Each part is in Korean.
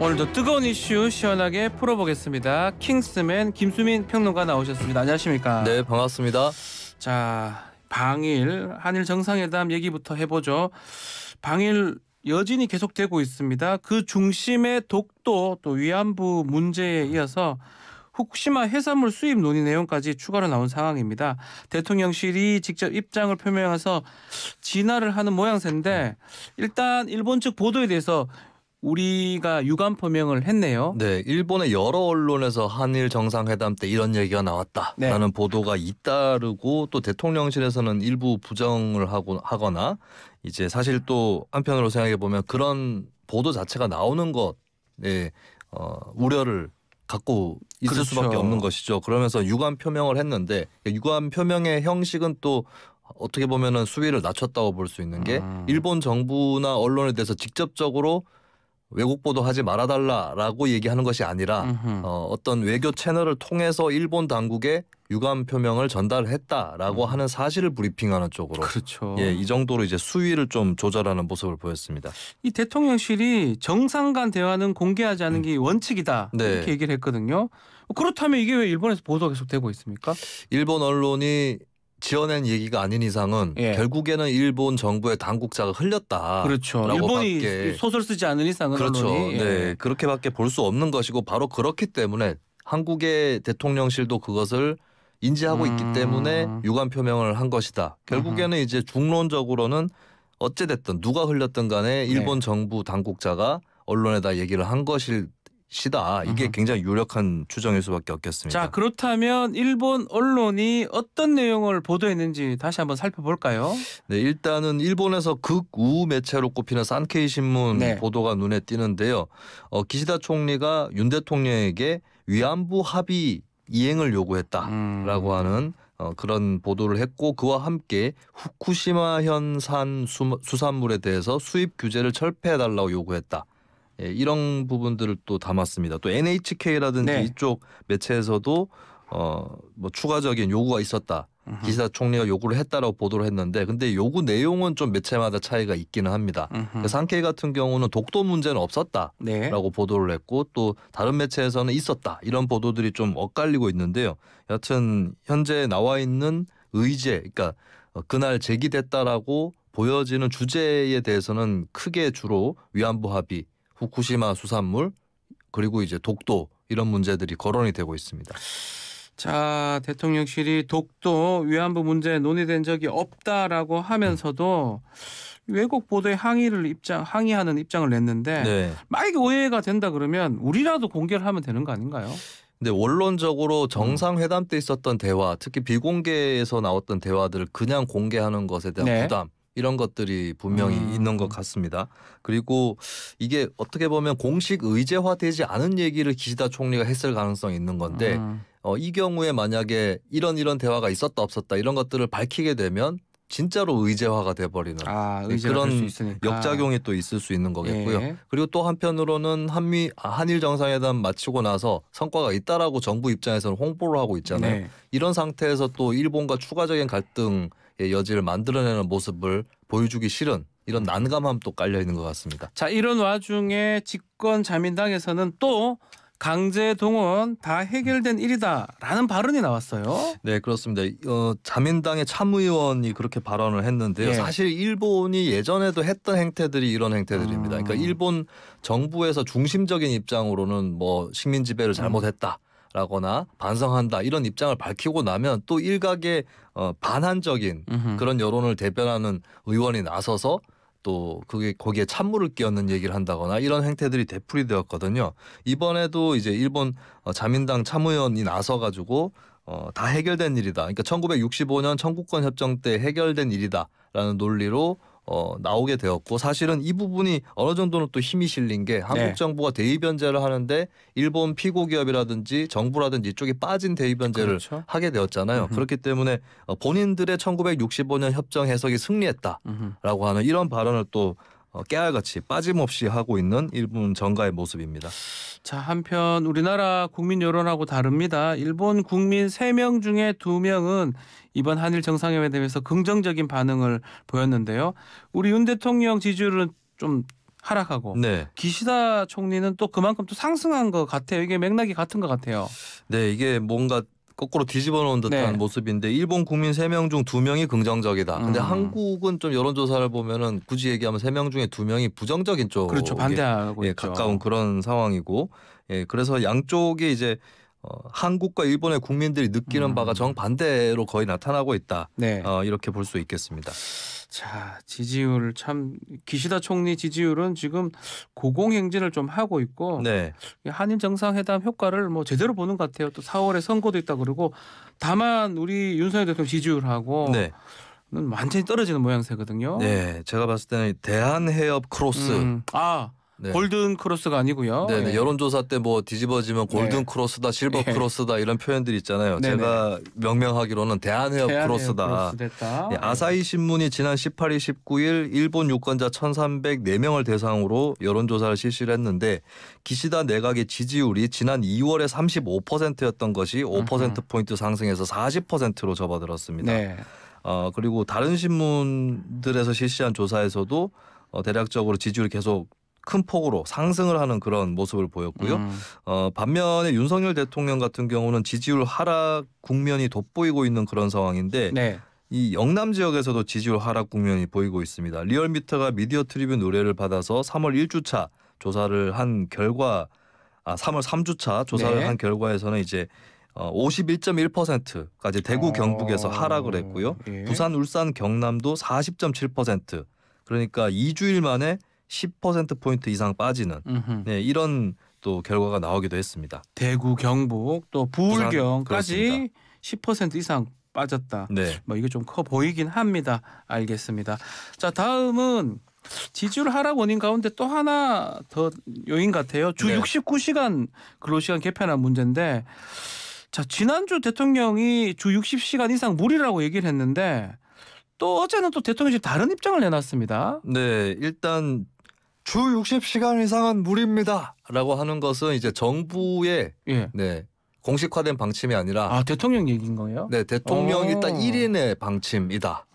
오늘도 뜨거운 이슈 시원하게 풀어보겠습니다. 킹스맨 김수민 평론가 나오셨습니다. 안녕하십니까? 네, 반갑습니다. 자, 방일 한일 정상회담 얘기부터 해보죠. 방일 여진이 계속되고 있습니다. 그 중심에 독도 또 위안부 문제에 이어서 후쿠시마 해산물 수입 논의 내용까지 추가로 나온 상황입니다. 대통령실이 직접 입장을 표명해서 진화를 하는 모양새인데 일단 일본 측 보도에 대해서 우리가 유감 표명을 했네요. 네, 일본의 여러 언론에서 한일 정상회담 때 이런 얘기가 나왔다라는 네. 보도가 잇따르고 또 대통령실에서는 일부 부정을 하고 하거나 이제 사실 또 한편으로 생각해 보면 그런 보도 자체가 나오는 것에 어, 우려를 갖고 있을 그렇죠. 수밖에 없는 것이죠. 그러면서 유감 표명을 했는데 그 유감 표명의 형식은 또 어떻게 보면은 수위를 낮췄다고 볼 수 있는 게 음. 일본 정부나 언론에 대해서 직접적으로 외국 보도하지 말아달라라고 얘기하는 것이 아니라 어, 어떤 외교 채널을 통해서 일본 당국에 유감 표명을 전달했다라고 음. 하는 사실을 브리핑하는 쪽으로 그렇죠. 예, 이 정도로 이제 수위를 좀 조절하는 모습을 보였습니다. 이 대통령실이 정상 간 대화는 공개하지 않은 음. 게 원칙이다 네. 이렇게 얘기를 했거든요. 뭐 그렇다면 이게 왜 일본에서 보도가 계속 되고 있습니까? 일본 언론이 지어낸 얘기가 아닌 이상은 예. 결국에는 일본 정부의 당국자가 흘렸다. 그렇죠. 일본이 소설 쓰지 않은 이상은 그렇죠. 예. 네 그렇게밖에 볼 수 없는 것이고 바로 그렇기 때문에 한국의 대통령실도 그것을 인지하고 음... 있기 때문에 유감 표명을 한 것이다. 결국에는 음... 이제 중론적으로는 어찌됐든 누가 흘렸든 간에 네. 일본 네. 정부 당국자가 언론에다 얘기를 한 것일 시다. 이게 음 굉장히 유력한 추정일 수밖에 없겠습니다. 자 그렇다면 일본 언론이 어떤 내용을 보도했는지 다시 한번 살펴볼까요? 네 일단은 일본에서 극우 매체로 꼽히는 산케이 신문 네. 보도가 눈에 띄는데요. 어, 기시다 총리가 윤 대통령에게 위안부 합의 이행을 요구했다라고 음. 하는 어, 그런 보도를 했고 그와 함께 후쿠시마 현산 수산물에 대해서 수입 규제를 철폐해달라고 요구했다. 예, 이런 부분들을 또 담았습니다. 또 NHK라든지 네. 이쪽 매체에서도 어 뭐 추가적인 요구가 있었다. 으흠. 기사 총리가 요구를 했다라고 보도를 했는데 근데 요구 내용은 좀 매체마다 차이가 있기는 합니다. 으케이 같은 경우는 독도 문제는 없었다라고 네. 보도를 했고 또 다른 매체에서는 있었다 이런 보도들이 좀 엇갈리고 있는데요. 여튼 하 현재 나와 있는 의제 그러니까 그날 제기됐다라고 보여지는 주제에 대해서는 크게 주로 위안부 합의 후쿠시마 수산물 그리고 이제 독도 이런 문제들이 거론이 되고 있습니다. 자 대통령실이 독도 위안부 문제 논의된 적이 없다라고 하면서도 외국 보도에 항의를 입장 항의하는 입장을 냈는데 네. 만약에 오해가 된다 그러면 우리라도 공개를 하면 되는 거 아닌가요? 근데 원론적으로 정상회담 때 있었던 대화, 특히 비공개에서 나왔던 대화들을 그냥 공개하는 것에 대한 네. 부담 이런 것들이 분명히 음. 있는 것 같습니다. 그리고 이게 어떻게 보면 공식 의제화되지 않은 얘기를 기시다 총리가 했을 가능성이 있는 건데 음. 어, 이 경우에 만약에 이런 이런 대화가 있었다 없었다 이런 것들을 밝히게 되면 진짜로 의제화가 돼버리는 아, 네, 그런 역작용이 또 있을 수 있는 거겠고요. 예. 그리고 또 한편으로는 한미 아, 한일 정상회담 마치고 나서 성과가 있다라고 정부 입장에서는 홍보를 하고 있잖아요. 네. 이런 상태에서 또 일본과 추가적인 갈등 예, 여지를 만들어내는 모습을 보여주기 싫은 이런 난감함도 깔려 있는 것 같습니다. 자 이런 와중에 집권 자민당에서는 또 강제 동원 다 해결된 일이다라는 발언이 나왔어요. 네 그렇습니다. 어, 자민당의 참의원이 그렇게 발언을 했는데요. 예. 사실 일본이 예전에도 했던 행태들이 이런 행태들입니다. 음. 그러니까 일본 정부에서 중심적인 입장으로는 뭐 식민 지배를 잘못했다. 라거나 반성한다 이런 입장을 밝히고 나면 또 일각의 어, 반한적인 음흠. 그런 여론을 대변하는 의원이 나서서 또 그게 거기에 찬물을 끼얹는 얘기를 한다거나 이런 행태들이 대풀이 되었거든요. 이번에도 이제 일본 어, 자민당 참의원이 나서 가지고 어, 다 해결된 일이다. 그러니까 1965년 청구권 협정 때 해결된 일이다라는 논리로 어, 나오게 되었고 사실은 이 부분이 어느 정도는 또 힘이 실린 게 한국 네. 정부가 대입 변제를 하는데 일본 피고 기업이라든지 정부라든지 이쪽이 빠진 대입 변제를 그렇죠. 하게 되었잖아요. 음흠. 그렇기 때문에 어, 본인들의 1965년 협정 해석이 승리했다라고 음흠. 하는 이런 발언을 또 어, 깨알같이 빠짐없이 하고 있는 일본 정가의 모습입니다. 자, 한편 우리나라 국민 여론하고 다릅니다. 일본 국민 3명 중에 2명은 이번 한일 정상회담에서 긍정적인 반응을 보였는데요. 우리 윤 대통령 지지율은 좀 하락하고 네. 기시다 총리는 또 그만큼 또 상승한 것 같아요. 이게 맥락이 같은 것 같아요. 네, 이게 뭔가 거꾸로 뒤집어 놓은 듯한 네. 모습인데 일본 국민 세 명 중 두명이 긍정적이다. 근데 음. 한국은 좀 여론 조사를 보면은 굳이 얘기하면 세 명 중에 두명이 부정적인 쪽에 그렇죠. 반대하고 예, 가까운 그런 상황이고 예, 그래서 양쪽이 이제 어, 한국과 일본의 국민들이 느끼는 음. 바가 정반대로 거의 나타나고 있다. 네. 어, 이렇게 볼 수 있겠습니다. 자, 지지율 참 기시다 총리 지지율은 지금 고공행진을 좀 하고 있고 네. 한일 정상회담 효과를 뭐 제대로 보는 것 같아요. 또 4월에 선거도 있다 그러고 다만 우리 윤석열 대통령 지지율하고 네. 완전히 떨어지는 모양새거든요. 네, 제가 봤을 때는 대한해협 크로스. 음, 아, 네. 골든 크로스가 아니고요. 네, 네. 네. 여론조사 때 뭐 뒤집어지면 네. 골든 크로스다, 실버 네. 크로스다 이런 표현들이 있잖아요. 제가 명명하기로는 대한해협 크로스다. 아사히 신문이 지난 18일, 19일 일본 유권자 1,304명을 대상으로 여론조사를 실시를 했는데 기시다 내각의 지지율이 지난 2월에 35%였던 것이 5% 포인트 상승해서 40%로 접어들었습니다. 어, 그리고 다른 신문들에서 실시한 조사에서도 어, 대략적으로 지지율이 계속 큰 폭으로 상승을 하는 그런 모습을 보였고요. 음. 어, 반면에 윤석열 대통령 같은 경우는 지지율 하락 국면이 돋보이고 있는 그런 상황인데 네. 이 영남 지역에서도 지지율 하락 국면이 보이고 있습니다. 리얼미터가 미디어 트리뷴 의뢰를 받아서 3월 1주차 조사를 한 결과 아 3월 3주차 조사를 네. 한 결과에서는 이제 51.1%까지 어, 대구 어. 경북에서 하락을 했고요. 예. 부산 울산 경남도 40.7% 그러니까 2주일 만에 10%포인트 이상 빠지는 네, 이런 또 결과가 나오기도 했습니다. 대구, 경북, 또 부울경까지 10% 이상 빠졌다. 네. 뭐 이게 좀 커 보이긴 합니다. 알겠습니다. 자, 다음은 지지율 하락 원인 가운데 또 하나 더 요인 같아요. 주 네. 69시간 근로시간 개편한 문제인데 자, 지난주 대통령이 주 60시간 이상 무리라고 얘기를 했는데 또 어제는 또 대통령이 다른 입장을 내놨습니다. 네, 일단 주 60시간 이상은 무리입니다라고 하는 것은 이제 정부의 예. 네. 공식화된 방침이 아니라 아 대통령 얘기인 거예요? 네 대통령이 오. 어. 딱 1인의 방침이다라고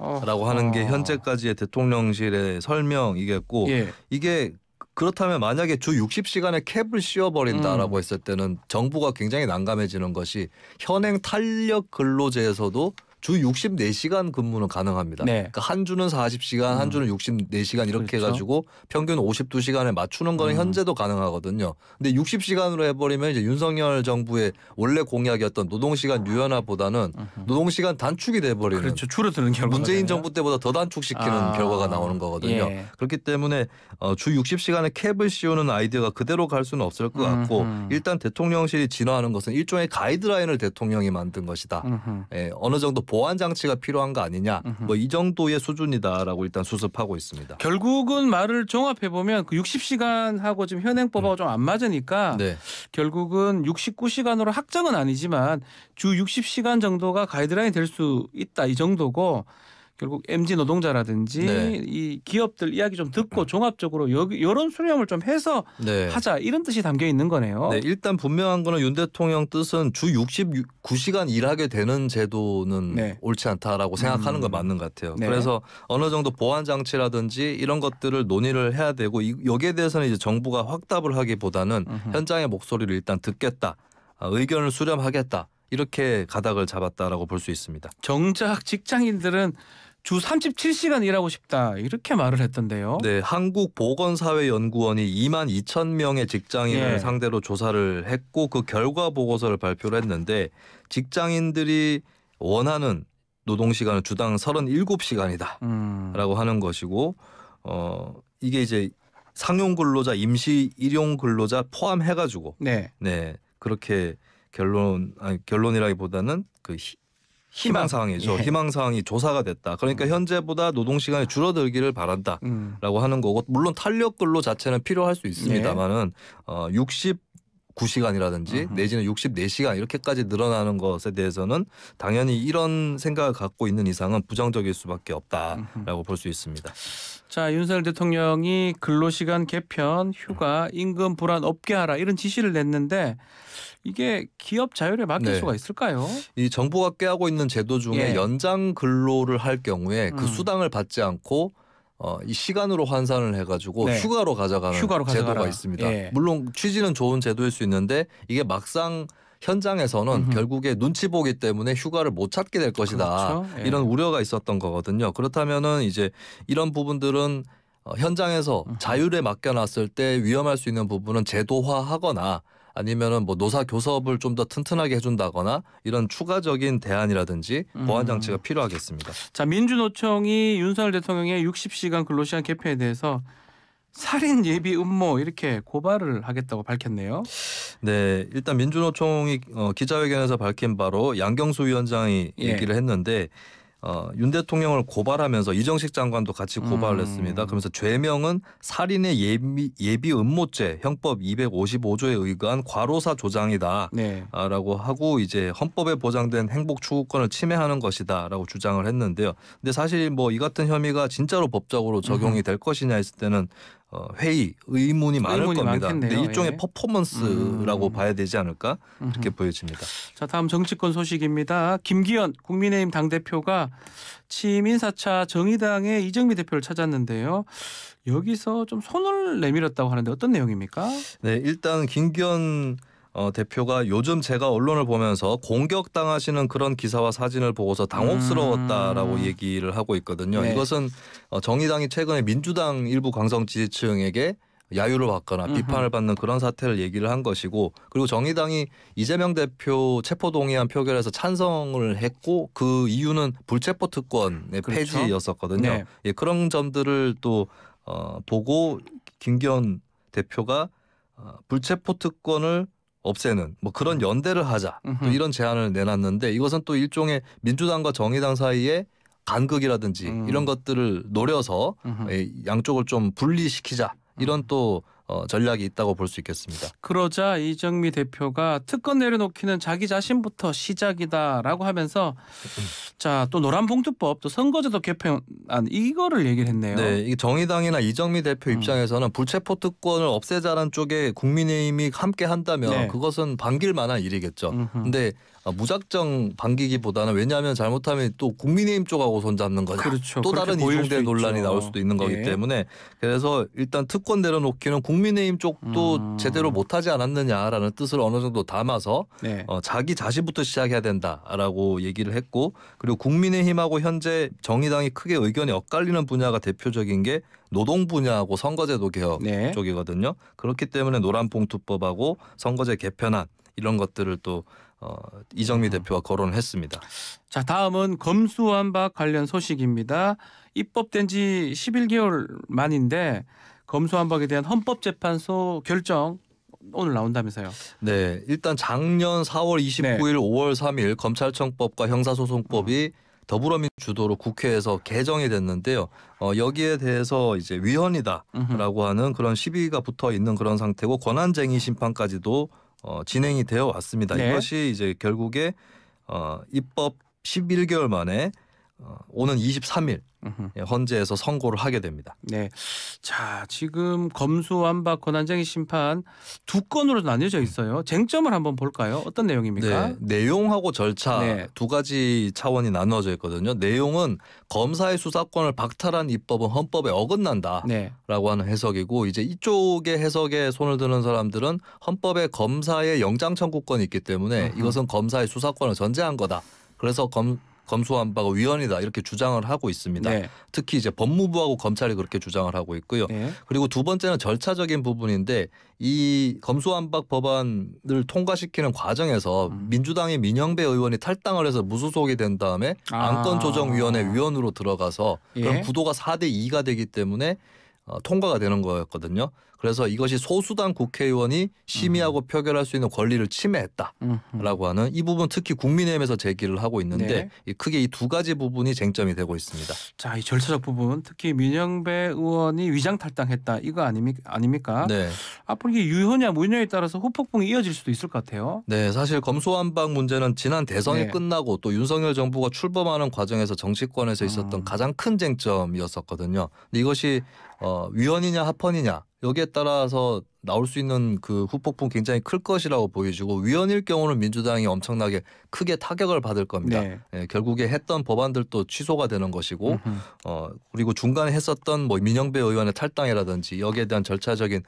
어. 하는 게 아. 현재까지의 대통령실의 설명이겠고 예. 이게 그렇다면 만약에 주 60시간의 캡을 씌워버린다라고 음. 했을 때는 정부가 굉장히 난감해지는 것이 현행 탄력 근로제에서도 주 64시간 근무는 가능합니다. 네. 그러니까 한 주는 40시간, 음. 한 주는 64시간 이렇게 그렇죠. 해가지고 평균 52시간에 맞추는 거는 음. 현재도 가능하거든요. 근데 60시간으로 해버리면 이제 윤석열 정부의 원래 공약이었던 노동시간 아. 유연화보다는 노동시간 단축이 돼버리는 그렇죠. 줄어드는 결과 문재인 정부 때보다 더 단축시키는 아. 결과가 나오는 거거든요. 예. 그렇기 때문에 어, 주6 0시간에 캡을 씌우는 아이디어가 그대로 갈 수는 없을 것 같고 음흠. 일단 대통령실이 진화하는 것은 일종의 가이드라인을 대통령이 만든 것이다. 예, 어느 정도 보안 장치가 필요한 거 아니냐 뭐 이 정도의 수준이다라고 일단 수습하고 있습니다. 결국은 말을 종합해 보면 그 60시간하고 지금 현행법하고 음. 좀안 맞으니까 네. 결국은 69시간으로 확정은 아니지만 주 60시간 정도가 가이드라인이 될 수 있다 이 정도고 결국 MZ 노동자라든지 네. 이 기업들 이야기 좀 듣고 종합적으로 여론 수렴을 좀 해서 네. 하자 이런 뜻이 담겨 있는 거네요. 네, 일단 분명한 거는 윤 대통령 뜻은 주 69시간 일하게 되는 제도는 네. 옳지 않다라고 생각하는 음. 건 맞는 것 같아요. 네. 그래서 어느 정도 보완 장치라든지 이런 것들을 논의를 해야 되고 이, 여기에 대해서는 이제 정부가 확답을 하기보다는 음흠. 현장의 목소리를 일단 듣겠다, 아, 의견을 수렴하겠다. 이렇게 가닥을 잡았다라고 볼 수 있습니다. 정작 직장인들은 주 37시간 일하고 싶다 이렇게 말을 했던데요. 네, 한국 보건사회연구원이 2만 2천 명의 직장인을 예. 상대로 조사를 했고 그 결과 보고서를 발표를 했는데 직장인들이 원하는 노동 시간은 주당 37시간이다라고 음. 하는 것이고 어 이게 이제 상용 근로자, 임시 일용 근로자 포함해 가지고 네. 네. 그렇게 결론 아니 결론이라기보다는 그 희망 사항이죠. 예. 희망 사항이 조사가 됐다. 그러니까 음. 현재보다 노동 시간이 줄어들기를 바란다라고 음. 하는 거고 물론 탄력 근로 자체는 필요할 수 있습니다만은 예. 네. 어 60. 9시간이라든지 음 내지는 64시간 이렇게까지 늘어나는 것에 대해서는 당연히 이런 생각을 갖고 있는 이상은 부정적일 수밖에 없다라고 볼 수 있습니다. 자 윤석열 대통령이 근로시간 개편, 휴가, 임금 불안 없게 하라 이런 지시를 냈는데 이게 기업 자율에 맡길 네. 수가 있을까요? 이 정부가 꾀하고 있는 제도 중에 예. 연장 근로를 할 경우에 그 음. 수당을 받지 않고 어, 이 시간으로 환산을 해가지고 네. 휴가로 가져가는 휴가로 제도가 있습니다. 예. 물론 취지는 좋은 제도일 수 있는데 이게 막상 현장에서는 음흠. 결국에 눈치 보기 때문에 휴가를 못 찾게 될 것이다. 그렇죠? 예. 이런 우려가 있었던 거거든요. 그렇다면은 이제 이런 부분들은 어, 현장에서 자율에 맡겨놨을 때 위험할 수 있는 부분은 제도화하거나 아니면은 뭐 노사 교섭을 좀 더 튼튼하게 해준다거나 이런 추가적인 대안이라든지 보완 장치가 음. 필요하겠습니다. 자 민주노총이 윤석열 대통령의 60시간 근로시간 개편에 대해서 살인 예비 음모 이렇게 고발을 하겠다고 밝혔네요. 네, 일단 민주노총이 어, 기자회견에서 밝힌 바로 양경수 위원장이 예. 얘기를 했는데 어, 윤 대통령을 고발하면서 이정식 장관도 같이 고발을 음. 했습니다. 그러면서 죄명은 살인의 예비, 예비 음모죄 형법 255조에 의거한 과로사 조장이다라고 네. 아, 하고 이제 헌법에 보장된 행복 추구권을 침해하는 것이다라고 주장을 했는데요. 근데 사실 뭐 이 같은 혐의가 진짜로 법적으로 적용이 될 것이냐 했을 때는 어, 회의, 의문이 많을 의문이 겁니다. 많겠네요. 데 일종의 예. 퍼포먼스라고 음. 봐야 되지 않을까 이렇게 보여집니다. 자 다음 정치권 소식입니다. 김기현 국민의힘 당 대표가 취임 사차 정의당의 이정미 대표를 찾았는데요. 여기서 좀 손을 내밀었다고 하는데 어떤 내용입니까? 네, 일단 김기현 어, 대표가 요즘 제가 언론을 보면서 공격당하시는 그런 기사와 사진을 보고서 당혹스러웠다라고 음. 얘기를 하고 있거든요. 네. 이것은 어, 정의당이 최근에 민주당 일부 강성 지지층에게 야유를 받거나 비판을 받는 그런 사태를 얘기를 한 것이고 그리고 정의당이 이재명 대표 체포동의안 표결에서 찬성을 했고 그 이유는 불체포 특권의 그렇죠? 폐지였었거든요. 네. 예, 그런 점들을 또 어, 보고 김기현 대표가 어, 불체포 특권을 없애는 뭐 그런 음. 연대를 하자 또 이런 제안을 내놨는데 이것은 또 일종의 민주당과 정의당 사이에 간극이라든지 음. 이런 것들을 노려서 음흠. 양쪽을 좀 분리시키자 이런 음. 또 어, 전략이 있다고 볼 수 있겠습니다. 그러자 이정미 대표가 특권 내려놓기는 자기 자신부터 시작이다라고 하면서 자 또 노란봉투법 또 선거제도 개편 아, 이거를 얘기를 했네요. 네, 이게 정의당이나 이정미 대표 음. 입장에서는 불체포 특권을 없애자는 쪽에 국민의힘이 함께 한다면 네. 그것은 반길 만한 일이겠죠. 음흠. 근데 아, 무작정 반기기보다는 왜냐하면 잘못하면 또 국민의힘 쪽하고 손잡는 거죠. 그렇죠. 또 다른 이중대 논란이 있죠. 나올 수도 있는 거기 예. 때문에 그래서 일단 특권 내려놓기는 국민의힘 쪽도 음. 제대로 못하지 않았느냐라는 뜻을 어느 정도 담아서 네. 어, 자기 자신부터 시작해야 된다라고 얘기를 했고 그리고 국민의힘하고 현재 정의당이 크게 의견이 엇갈리는 분야가 대표적인 게 노동 분야하고 선거제도 개혁 네. 쪽이거든요. 그렇기 때문에 노란봉투법하고 선거제 개편안 이런 것들을 또 어, 이정미 음. 대표와 거론을 했습니다. 자 다음은 검수완박 관련 소식입니다. 입법된 지 11개월 만인데 검수완박에 대한 헌법재판소 결정 오늘 나온다면서요? 네, 일단 작년 4월 29일, 네. 5월 3일 검찰청법과 형사소송법이 음. 더불어민 주도로 주 국회에서 개정이 됐는데요. 어, 여기에 대해서 이제 위헌이다라고 하는 그런 시비가 붙어 있는 그런 상태고 권한쟁의 심판까지도 어, 진행이 되어 왔습니다. 네. 이것이 이제 결국에 어, 입법 11개월 만에 어, 오는 23일 예, 헌재에서 선고를 하게 됩니다. 네. 자, 지금 검수완박 권한쟁의 심판 두 건으로 나뉘어져 있어요. 쟁점을 한번 볼까요? 어떤 내용입니까? 네. 내용하고 절차 네. 두 가지 차원이 나누어져 있거든요. 내용은 검사의 수사권을 박탈한 입법은 헌법에 어긋난다라고 네. 하는 해석이고 이제 이쪽의 해석에 손을 드는 사람들은 헌법에 검사의 영장 청구권이 있기 때문에 이것은 검사의 수사권을 전제한 거다. 그래서 검 검소한 바가 위헌이다 이렇게 주장을 하고 있습니다. 네. 특히 이제 법무부하고 검찰이 그렇게 주장을 하고 있고요. 네. 그리고 두 번째는 절차적인 부분인데 이 검수완박 법안을 통과시키는 과정에서 음. 민주당의 민영배 의원이 탈당을 해서 무소속이 된 다음에 아. 안건조정위원회 위원으로 들어가서 예. 그럼 구도가 4대 2가 되기 때문에 어, 통과가 되는 거였거든요. 그래서 이것이 소수당 국회의원이 심의하고 음. 표결할 수 있는 권리를 침해했다라고 하는 이 부분 특히 국민의힘에서 제기를 하고 있는데 네. 크게 이 두 가지 부분이 쟁점이 되고 있습니다. 자, 이 절차적 부분 특히 민영배 의원이 위장 탈당했다 이거 아닙니까? 네. 앞으로 이게 유효냐 무효냐에 따라서 후폭풍이 이어질 수도 있을 것 같아요. 네, 사실 검소한방 문제는 지난 대선이 네. 끝나고 또 윤석열 정부가 출범하는 과정에서 정치권에서 있었던 음. 가장 큰 쟁점이었었거든요. 이것이 어, 위헌이냐 합헌이냐 여기에 따라서 나올 수 있는 그 후폭풍 굉장히 클 것이라고 보여지고 위헌일 경우는 민주당이 엄청나게 크게 타격을 받을 겁니다. 네. 예, 결국에 했던 법안들도 취소가 되는 것이고 어 그리고 중간에 했었던 뭐 민영배 의원의 탈당이라든지 여기에 대한 절차적인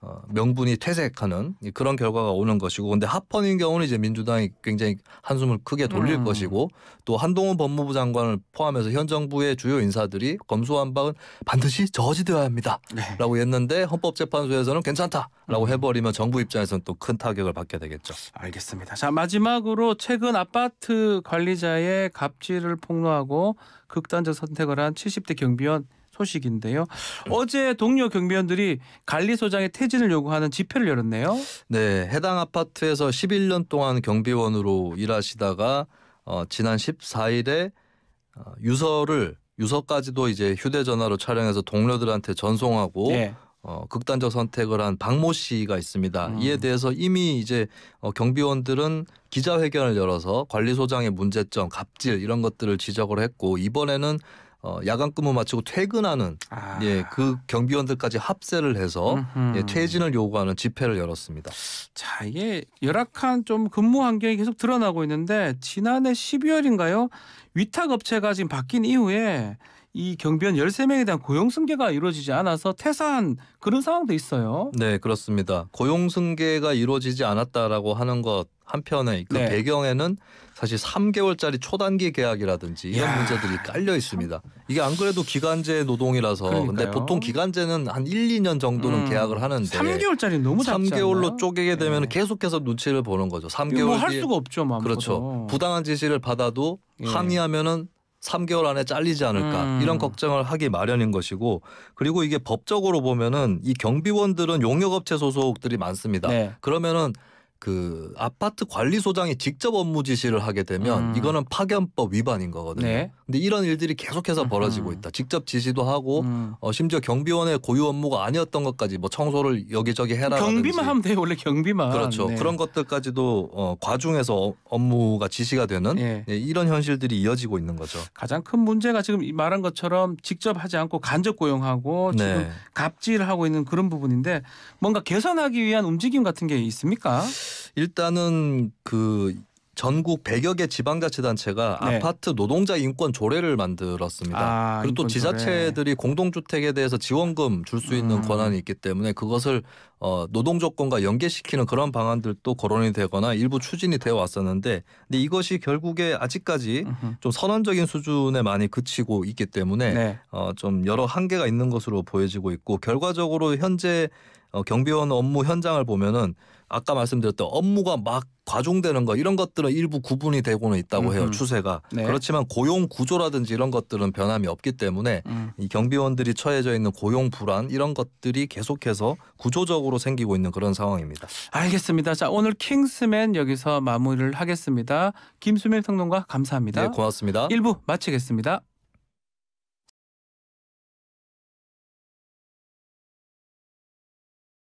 어, 명분이 퇴색하는 그런 결과가 오는 것이고 근데 하펀인 경우는 이제 민주당이 굉장히 한숨을 크게 돌릴 음. 것이고 또 한동훈 법무부 장관을 포함해서 현 정부의 주요 인사들이 검수한 박은 반드시 저지되어야 합니다라고 네. 했는데 헌법재판소에서는 괜찮다라고 음. 해버리면 정부 입장에서는 또 큰 타격을 받게 되겠죠. 알겠습니다. 자 마지막으로 최근 아파트 관리자의 갑질을 폭로하고 극단적 선택을 한 70대 경비원 소식인데요. 어제 동료 경비원들이 관리소장의 퇴진을 요구하는 집회를 열었네요. 네, 해당 아파트에서 11년 동안 경비원으로 일하시다가 어, 지난 14일에 어, 유서를 유서까지도 이제 휴대전화로 촬영해서 동료들한테 전송하고 네. 어, 극단적 선택을 한 박모 씨가 있습니다. 음. 이에 대해서 이미 이제 어, 경비원들은 기자회견을 열어서 관리소장의 문제점, 갑질 이런 것들을 지적을 했고 이번에는 어, 야간 근무 마치고 퇴근하는 아. 예, 그 경비원들까지 합세를 해서 예, 퇴진을 요구하는 집회를 열었습니다. 자, 이게 열악한 좀 근무 환경이 계속 드러나고 있는데 지난해 12월인가요? 위탁 업체가 지금 바뀐 이후에 이 경비원 13명에 대한 고용 승계가 이루어지지 않아서 퇴사한 그런 상황도 있어요. 네, 그렇습니다. 고용 승계가 이루어지지 않았다라고 하는 것 한편에 그 네. 배경에는 사실 3개월짜리 초단기 계약이라든지 이런 야. 문제들이 깔려 있습니다. 이게 안 그래도 기간제 노동이라서 그러니까요. 근데 보통 기간제는 한 1, 2년 정도는 음. 계약을 하는데 3개월짜리 너무 작지 3개월로 쪼개게 되면 네. 계속해서 눈치를 보는 거죠. 3개월 뭐 뭐할 수가 없죠, 마음껏. 그렇죠. 부당한 지시를 받아도 예. 항의하면은 3개월 안에 잘리지 않을까 음. 이런 걱정을 하기 마련인 것이고 그리고 이게 법적으로 보면은 이 경비원들은 용역업체 소속들이 많습니다. 네. 그러면은 그 아파트 관리소장이 직접 업무 지시를 하게 되면 음. 이거는 파견법 위반인 거거든요. 네. 근데 이런 일들이 계속해서 음. 벌어지고 있다. 직접 지시도 하고 음. 어, 심지어 경비원의 고유 업무가 아니었던 것까지 뭐 청소를 여기저기 해라. 경비만 하면 돼요. 원래 경비만. 그렇죠. 네. 그런 것들까지도 어, 과중해서 업무가 지시가 되는 예. 네. 이런 현실들이 이어지고 있는 거죠. 가장 큰 문제가 지금 말한 것처럼 직접 하지 않고 간접 고용하고 네. 지금 갑질하고 있는 그런 부분인데 뭔가 개선하기 위한 움직임 같은 게 있습니까? 일단은 그 전국 100여 개 지방자치단체가 네. 아파트 노동자 인권 조례를 만들었습니다. 아, 그리고 또 지자체들이 공동주택에 대해서 지원금 줄 수 있는 음. 권한이 있기 때문에 그것을 어, 노동조건과 연계시키는 그런 방안들도 거론이 되거나 일부 추진이 되어 왔었는데 근데 이것이 결국에 아직까지 으흠. 좀 선언적인 수준에 많이 그치고 있기 때문에 네. 어, 좀 여러 한계가 있는 것으로 보여지고 있고 결과적으로 현재 어, 경비원 업무 현장을 보면은 아까 말씀드렸던 업무가 막 과중되는 거 이런 것들은 일부 구분이 되고는 있다고 해요 추세가 네. 그렇지만 고용 구조라든지 이런 것들은 변함이 없기 때문에 음. 이 경비원들이 처해져 있는 고용 불안 이런 것들이 계속해서 구조적으로 생기고 있는 그런 상황입니다. 알겠습니다. 자 오늘 킹스맨 여기서 마무리를 하겠습니다. 김수민 평론가 감사합니다. 네 고맙습니다. 1부 마치겠습니다.